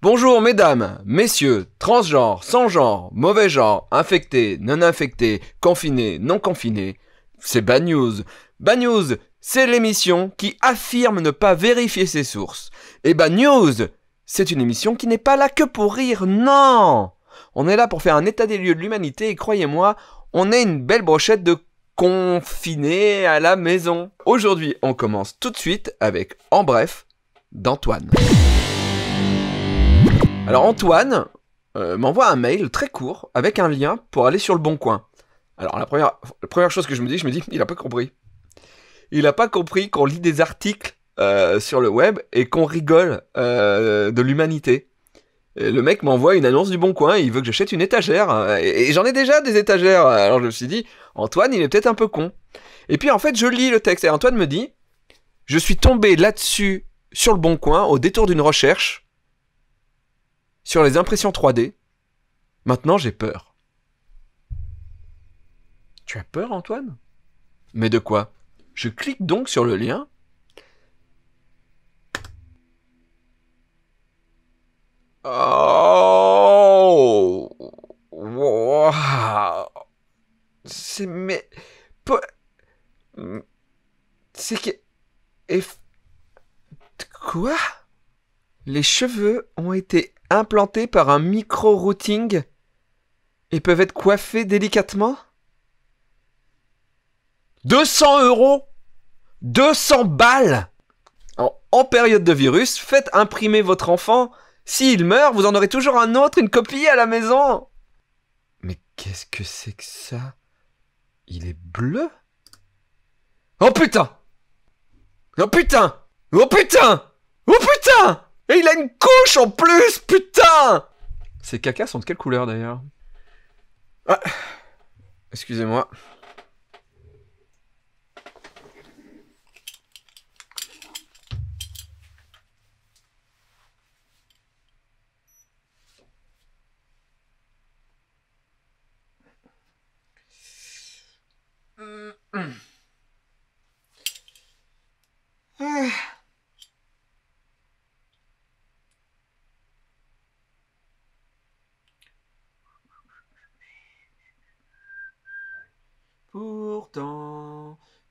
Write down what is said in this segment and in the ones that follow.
Bonjour mesdames, messieurs, transgenres, sans genre, mauvais genre, infectés, non infectés, confinés, non confinés. C'est Bad News. Bad News, c'est l'émission qui affirme ne pas vérifier ses sources. Et Bad News, c'est une émission qui n'est pas là que pour rire, non On est là pour faire un état des lieux de l'humanité et croyez-moi, on est une belle brochette de confinés à la maison. Aujourd'hui, on commence tout de suite avec En bref d'Antoine. Alors Antoine euh, m'envoie un mail très court avec un lien pour aller sur le bon coin. Alors la première, chose que je me dis, je me dis, il n'a pas compris. Il n'a pas compris qu'on lit des articles euh, sur le web et qu'on rigole euh, de l'humanité. le mec m'envoie une annonce du Bon Coin, il veut que j'achète une étagère. Hein, et, et j'en ai déjà des étagères. Alors je me suis dit, Antoine, il est peut-être un peu con. Et puis en fait, je lis le texte et Antoine me dit, je suis tombé là-dessus sur le Bon Coin au détour d'une recherche sur les impressions 3D. Maintenant, j'ai peur. Tu as peur, Antoine Mais de quoi Je clique donc sur le lien. Oh C'est mais c'est que et quoi Les cheveux ont été implantés par un micro-routing et peuvent être coiffés délicatement 200 euros 200 balles en, période de virus, faites imprimer votre enfant. S'il meurt, vous en aurez toujours un autre, une copie à la maison. Mais qu'est-ce que c'est que ça Il est bleu Oh putain Oh putain Oh putain Oh putain et il a une couche en plus, putain Ces cacas sont de quelle couleur d'ailleurs ah. Excusez-moi.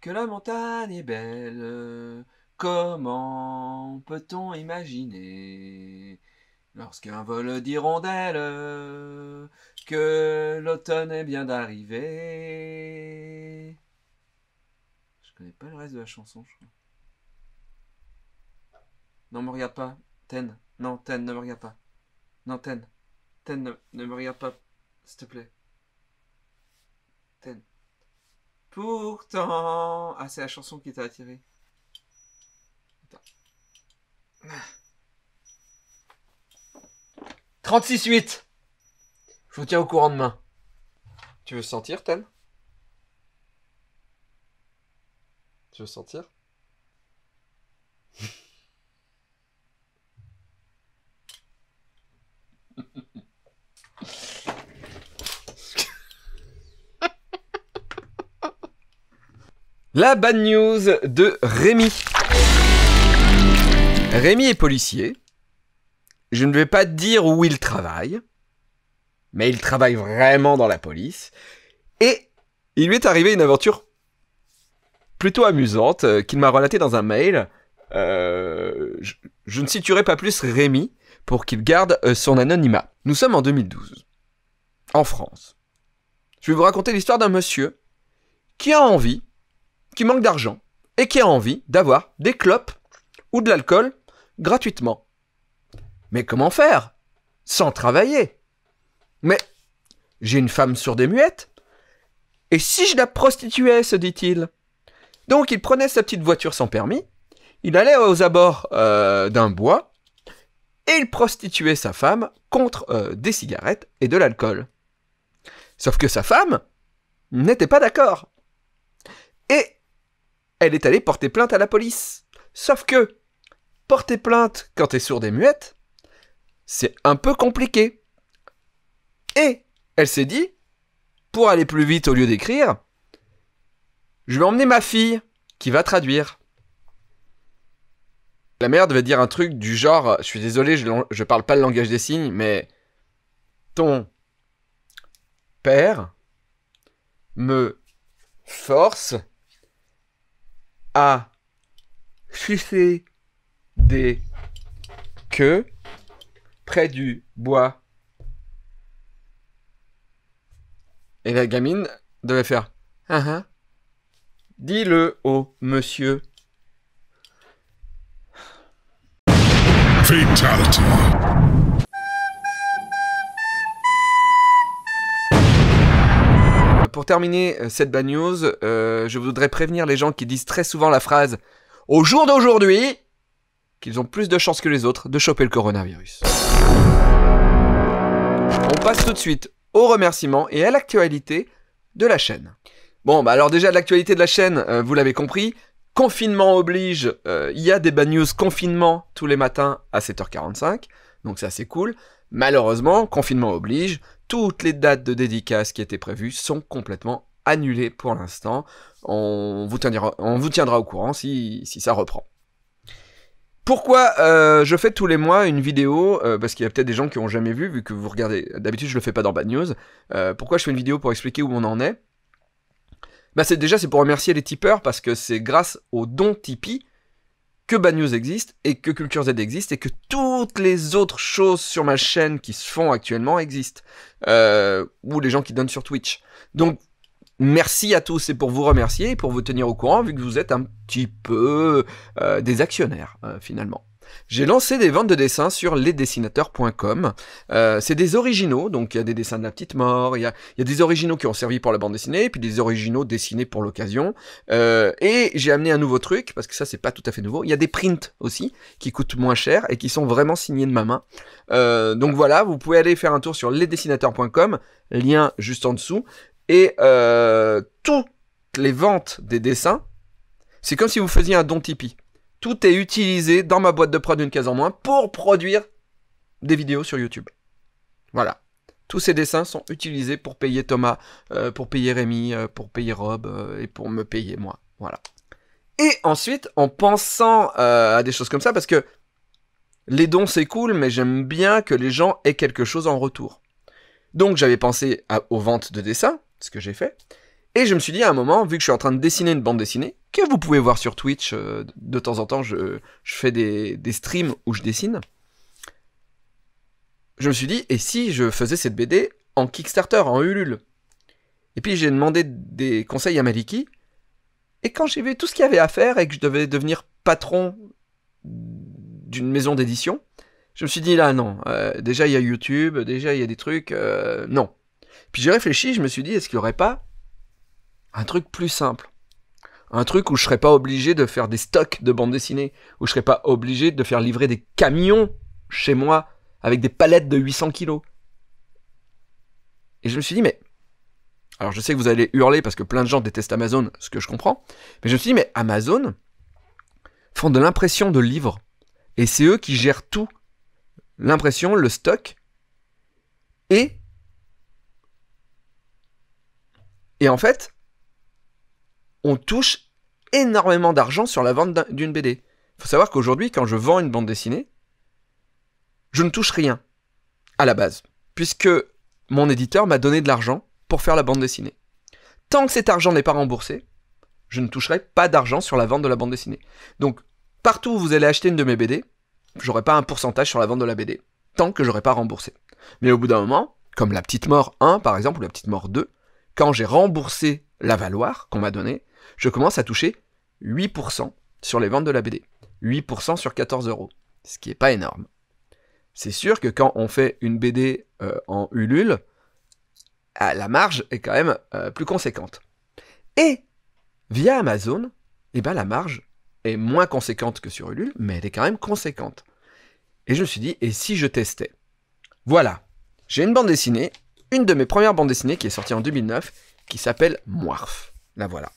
que la montagne est belle. Comment peut-on imaginer lorsqu'un vol d'hirondelle que l'automne est bien d'arriver Je connais pas le reste de la chanson, je crois. Non, me regarde pas. Ten. Non, Ten, ne me regarde pas. Non, Ten. Ten, ne, ne me regarde pas, s'il te plaît. Ten. Pourtant... Ah, c'est la chanson qui t'a attiré. Attends. 36-8 Je vous tiens au courant demain. Tu veux sentir, Telle Tu veux sentir La bad news de Rémi. Rémi est policier. Je ne vais pas dire où il travaille, mais il travaille vraiment dans la police. Et il lui est arrivé une aventure plutôt amusante euh, qu'il m'a relatée dans un mail. Euh, je, ne situerai pas plus Rémi pour qu'il garde euh, son anonymat. Nous sommes en 2012, en France. Je vais vous raconter l'histoire d'un monsieur qui a envie qui manque d'argent et qui a envie d'avoir des clopes ou de l'alcool gratuitement. Mais comment faire Sans travailler. Mais j'ai une femme sur des muettes. Et si je la prostituais, se dit-il. Donc il prenait sa petite voiture sans permis, il allait aux abords euh, d'un bois, et il prostituait sa femme contre euh, des cigarettes et de l'alcool. Sauf que sa femme n'était pas d'accord. Et elle est allée porter plainte à la police. Sauf que, porter plainte quand t'es sourde et muette, c'est un peu compliqué. Et elle s'est dit, pour aller plus vite au lieu d'écrire, je vais emmener ma fille qui va traduire. La mère devait dire un truc du genre, je suis désolé, je, je parle pas le langage des signes, mais ton père me force à sucer des queues près du bois. Et la gamine devait faire uh Dis-le au monsieur. pour terminer euh, cette bad news, euh, je voudrais prévenir les gens qui disent très souvent la phrase au jour d'aujourd'hui qu'ils ont plus de chances que les autres de choper le coronavirus. On passe tout de suite au remerciements et à l'actualité de la chaîne. Bon, bah alors déjà l'actualité de la chaîne, euh, vous l'avez compris, confinement oblige, il y a des bad news confinement tous les matins à 7h45, donc c'est assez cool. Malheureusement, confinement oblige, toutes les dates de dédicace qui étaient prévues sont complètement annulées pour l'instant. On vous tiendra, on vous tiendra au courant si, ça reprend. Pourquoi euh, je fais tous les mois une vidéo euh, Parce qu'il y a peut-être des gens qui n'ont jamais vu, vu que vous regardez. D'habitude, je le fais pas dans Bad News. Euh, pourquoi je fais une vidéo pour expliquer où on en est Bah, c'est déjà c'est pour remercier les tipeurs parce que c'est grâce au don Tipeee que Bad News existe et que Culture Z existe et que toutes les autres choses sur ma chaîne qui se font actuellement existent. Euh, ou les gens qui donnent sur Twitch. Donc Merci à tous et pour vous remercier et pour vous tenir au courant vu que vous êtes un petit peu euh, des actionnaires euh, finalement. J'ai lancé des ventes de dessins sur lesdessinateurs.com. Euh, c'est des originaux, donc il y a des dessins de la petite mort, il y a, des originaux qui ont servi pour la bande dessinée, puis des originaux dessinés pour l'occasion. et j'ai amené un nouveau truc, parce que ça c'est pas tout à fait nouveau. Il y a des prints aussi, qui coûtent moins cher et qui sont vraiment signés de ma main. donc voilà, vous pouvez aller faire un tour sur lesdessinateurs.com, lien juste en dessous. Et euh, toutes les ventes des dessins, c'est comme si vous faisiez un don Tipeee. Tout est utilisé dans ma boîte de prod d'une case en moins pour produire des vidéos sur YouTube. Voilà. Tous ces dessins sont utilisés pour payer Thomas, euh, pour payer Rémi, euh, pour payer Rob et pour me payer moi. Voilà. Et ensuite, en pensant à des choses comme ça, parce que les dons c'est cool, mais j'aime bien que les gens aient quelque chose en retour. Donc j'avais pensé aux ventes de dessins, ce que j'ai fait. Et je me suis dit à un moment, vu que je suis en train de dessiner une bande dessinée, que vous pouvez voir sur Twitch, euh, de temps en temps je, fais des, des, streams où je dessine, je me suis dit, et si je faisais cette BD en Kickstarter, en Ulule Et puis j'ai demandé des conseils à Maliki, et quand j'ai vu tout ce qu'il y avait à faire et que je devais devenir patron d'une maison d'édition, je me suis dit là non, euh, déjà il y a YouTube, déjà il y a des trucs, euh, non, puis j'ai réfléchi, je me suis dit, est-ce qu'il n'y aurait pas un truc plus simple un truc où je serais pas obligé de faire des stocks de bandes dessinées, où je serais pas obligé de faire livrer des camions chez moi avec des palettes de 800 kilos. Et je me suis dit, mais. Alors je sais que vous allez hurler parce que plein de gens détestent Amazon, ce que je comprends. Mais je me suis dit, mais Amazon font de l'impression de livres. Et c'est eux qui gèrent tout. L'impression, le stock et Et en fait, on touche énormément d'argent sur la vente d'une BD. Il faut savoir qu'aujourd'hui, quand je vends une bande dessinée, je ne touche rien à la base, puisque mon éditeur m'a donné de l'argent pour faire la bande dessinée. Tant que cet argent n'est pas remboursé, je ne toucherai pas d'argent sur la vente de la bande dessinée. Donc, partout où vous allez acheter une de mes BD, j'aurai pas un pourcentage sur la vente de la BD, tant que j'aurai pas remboursé. Mais au bout d'un moment, comme La Petite Mort 1 par exemple, ou La Petite Mort 2, quand j'ai remboursé la valoir qu'on m'a donnée, je commence à toucher 8% sur les ventes de la BD. 8% sur 14 euros, ce qui n'est pas énorme. C'est sûr que quand on fait une BD euh, en Ulule, euh, la marge est quand même euh, plus conséquente. Et via Amazon, eh ben, la marge est moins conséquente que sur Ulule, mais elle est quand même conséquente. Et je me suis dit, et si je testais Voilà, j'ai une bande dessinée une de mes premières bandes dessinées qui est sortie en 2009, qui s'appelle Moirf. La voilà.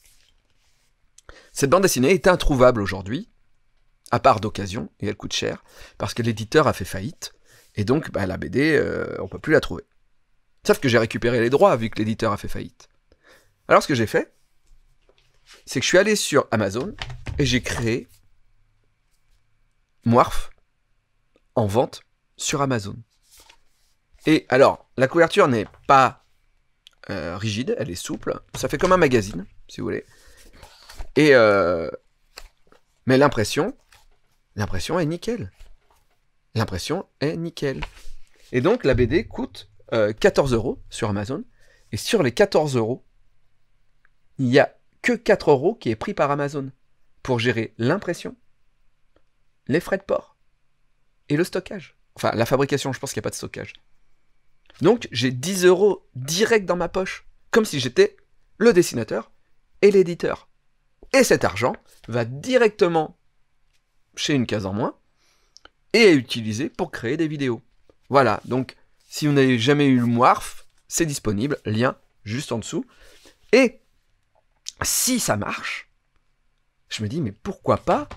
Cette bande dessinée est introuvable aujourd'hui, à part d'occasion, et elle coûte cher, parce que l'éditeur a fait faillite, et donc bah, la BD, on euh, on peut plus la trouver. Sauf que j'ai récupéré les droits vu que l'éditeur a fait faillite. Alors ce que j'ai fait, c'est que je suis allé sur Amazon et j'ai créé Moirf en vente sur Amazon. Et alors, la couverture n'est pas euh, rigide, elle est souple. Ça fait comme un magazine, si vous voulez. Et euh, mais l'impression, l'impression est nickel. L'impression est nickel. Et donc la BD coûte 14 euh, euros sur Amazon. Et sur les 14 euros, il n'y a que 4 euros qui est pris par Amazon pour gérer l'impression, les frais de port et le stockage. Enfin, la fabrication, je pense qu'il n'y a pas de stockage. Donc j'ai 10 euros direct dans ma poche, comme si j'étais le dessinateur et l'éditeur. Et cet argent va directement chez une case en moins et est utilisé pour créer des vidéos. Voilà, donc si vous n'avez jamais eu le MOARF, c'est disponible, lien juste en dessous. Et si ça marche, je me dis, mais pourquoi pas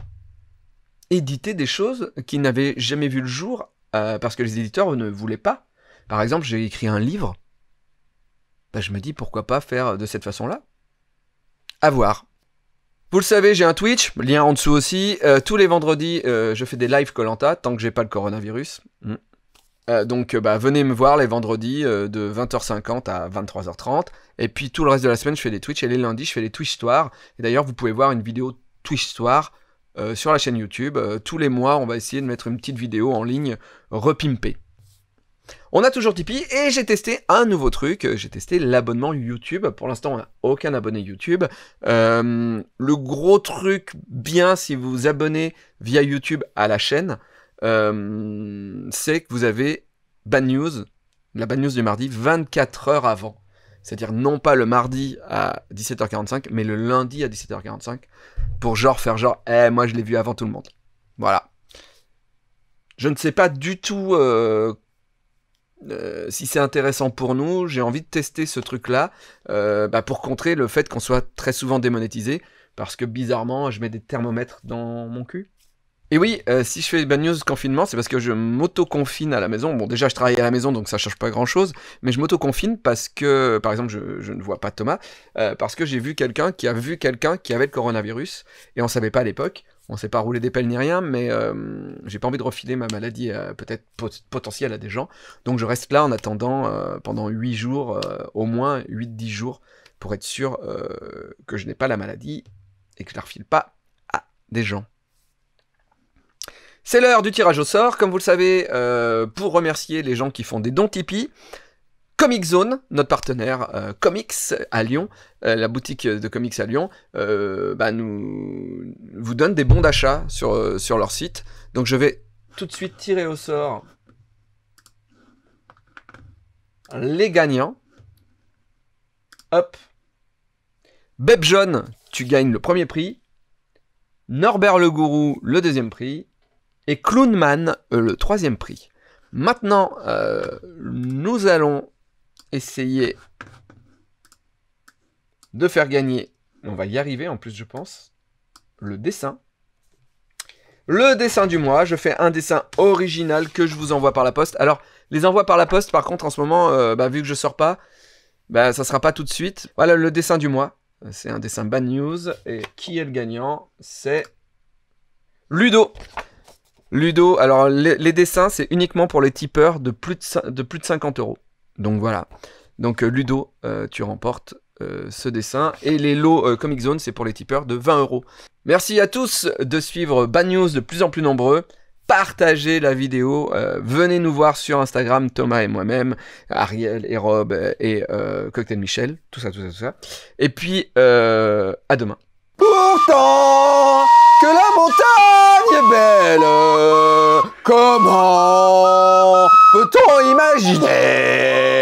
éditer des choses qui n'avaient jamais vu le jour euh, parce que les éditeurs ne voulaient pas par exemple, j'ai écrit un livre. Bah, je me dis pourquoi pas faire de cette façon-là. À voir. Vous le savez, j'ai un Twitch, lien en dessous aussi. Euh, tous les vendredis, euh, je fais des lives Colanta tant que j'ai pas le coronavirus. Mm. Euh, donc bah, venez me voir les vendredis de 20h50 à 23h30. Et puis tout le reste de la semaine, je fais des Twitch. Et les lundis, je fais des Twitch histoire Et d'ailleurs, vous pouvez voir une vidéo Twitch histoire sur la chaîne YouTube. tous les mois, on va essayer de mettre une petite vidéo en ligne repimpée. On a toujours Tipeee et j'ai testé un nouveau truc, j'ai testé l'abonnement YouTube. Pour l'instant, on n'a aucun abonné YouTube. Euh, le gros truc bien si vous vous abonnez via YouTube à la chaîne, euh, c'est que vous avez Bad News, la Bad News du mardi, 24 heures avant. C'est-à-dire non pas le mardi à 17h45, mais le lundi à 17h45, pour genre faire genre, eh, moi je l'ai vu avant tout le monde. Voilà. Je ne sais pas du tout euh, euh, si c'est intéressant pour nous, j'ai envie de tester ce truc-là euh, bah, pour contrer le fait qu'on soit très souvent démonétisé, parce que bizarrement, je mets des thermomètres dans mon cul. Et oui, euh, si je fais Bad News confinement, c'est parce que je m'auto-confine à la maison. Bon, déjà, je travaille à la maison, donc ça ne change pas grand-chose. Mais je m'auto-confine parce que, par exemple, je, ne vois pas Thomas, parce que j'ai vu quelqu'un qui a vu quelqu'un qui avait le coronavirus, et on savait pas à l'époque on sait pas rouler des pelles ni rien, mais euh, j'ai pas envie de refiler ma maladie euh, peut-être potentielle à des gens. Donc je reste là en attendant euh, pendant 8 jours, au moins 8-10 jours, pour être sûr que je n'ai pas la maladie et que je la refile pas à des gens. C'est l'heure du tirage au sort, comme vous le savez, pour remercier les gens qui font des dons Tipeee. Comic Zone, notre partenaire euh, Comics à Lyon, euh, la boutique de comics à Lyon, euh, bah, nous vous donne des bons d'achat sur, sur leur site. Donc je vais tout de suite tirer au sort les gagnants. Hop. Beb John, tu gagnes le premier prix. Norbert le Gourou, le deuxième prix. Et Clownman, le troisième prix. Maintenant, nous allons essayer de faire gagner, on va y arriver en plus je pense, le dessin. Le dessin du mois, je fais un dessin original que je vous envoie par la poste. Alors, les envois par la poste, par contre, en ce moment, euh, bah, vu que je sors pas, bah, ça sera pas tout de suite. Voilà le dessin du mois. C'est un dessin bad news. Et qui est le gagnant C'est Ludo. Ludo, alors les, dessins, c'est uniquement pour les tipeurs de plus de, de, plus de 50 euros. Donc voilà. Donc euh, Ludo, euh, tu remportes euh, ce dessin. Et les lots Comic Zone, c'est pour les tipeurs de 20 euros. Merci à tous de suivre Bad News de plus en plus nombreux partagez la vidéo, venez nous voir sur Instagram, Thomas et moi-même, Ariel et Rob et Cocktail Michel, tout ça, tout ça, tout ça. Et puis, à demain. Pourtant que la montagne est belle, comment Imaginez